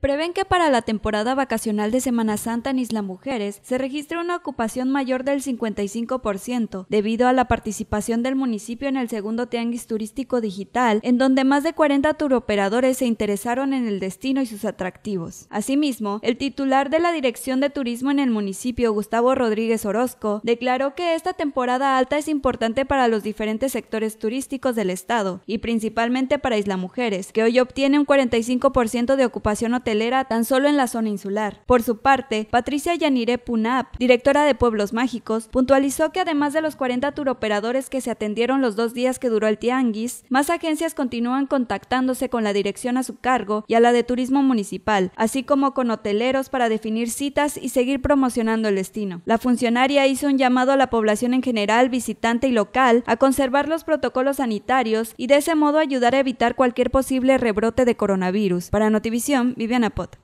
prevén que para la temporada vacacional de Semana Santa en Isla Mujeres se registre una ocupación mayor del 55% debido a la participación del municipio en el segundo tianguis turístico digital, en donde más de 40 turoperadores se interesaron en el destino y sus atractivos. Asimismo, el titular de la Dirección de Turismo en el municipio, Gustavo Rodríguez Orozco, declaró que esta temporada alta es importante para los diferentes sectores turísticos del estado y principalmente para Isla Mujeres, que hoy obtiene un 45% de ocupación hotelera tan solo en la zona insular. Por su parte, Patricia Yanire Punap, directora de Pueblos Mágicos, puntualizó que además de los 40 turoperadores que se atendieron los dos días que duró el tianguis, más agencias continúan contactándose con la dirección a su cargo y a la de turismo municipal, así como con hoteleros para definir citas y seguir promocionando el destino. La funcionaria hizo un llamado a la población en general, visitante y local, a conservar los protocolos sanitarios y de ese modo ayudar a evitar cualquier posible rebrote de coronavirus. Para Notivisión, Vivian pot.